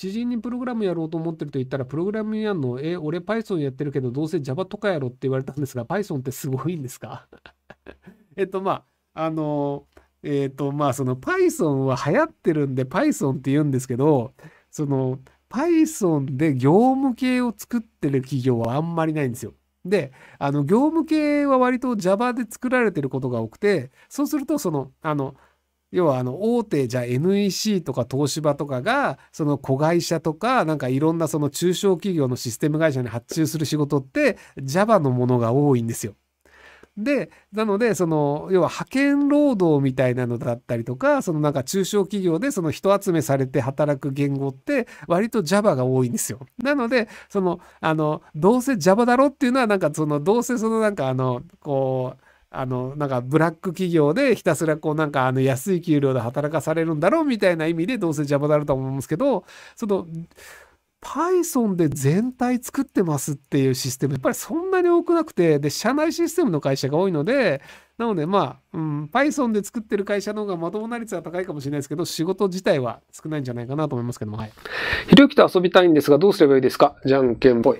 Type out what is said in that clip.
知人にプログラムやろうと思ってると言ったら、プログラムやんの、え、俺 Python やってるけど、どうせ Java とかやろって言われたんですが、Python ってすごいんですか えっと、まあ、あの、えっと、まあ、その Python は流行ってるんで Python って言うんですけど、その Python で業務系を作ってる企業はあんまりないんですよ。で、あの、業務系は割と Java で作られてることが多くて、そうすると、その、あの、要はあの大手じゃ NEC とか東芝とかがその子会社とかなんかいろんなその中小企業のシステム会社に発注する仕事って Java のものが多いんですよ。でなのでその要は派遣労働みたいなのだったりとかそのなんか中小企業でその人集めされて働く言語って割と Java が多いんですよ。なのでそのあのどうせ Java だろっていうのはなんかそのどうせそのなんかあのこうあのなんかブラック企業でひたすらこうなんかあの安い給料で働かされるんだろうみたいな意味でどうせ邪魔 v a だろうと思うんですけどその Python で全体作ってますっていうシステムやっぱりそんなに多くなくてで社内システムの会社が多いのでなのでまあ、うん、Python で作ってる会社の方がまともな率は高いかもしれないですけど仕事自体は少ないんじゃないかなと思いますけどもはいひろゆきと遊びたいんですがどうすればいいですかじゃんけんぽい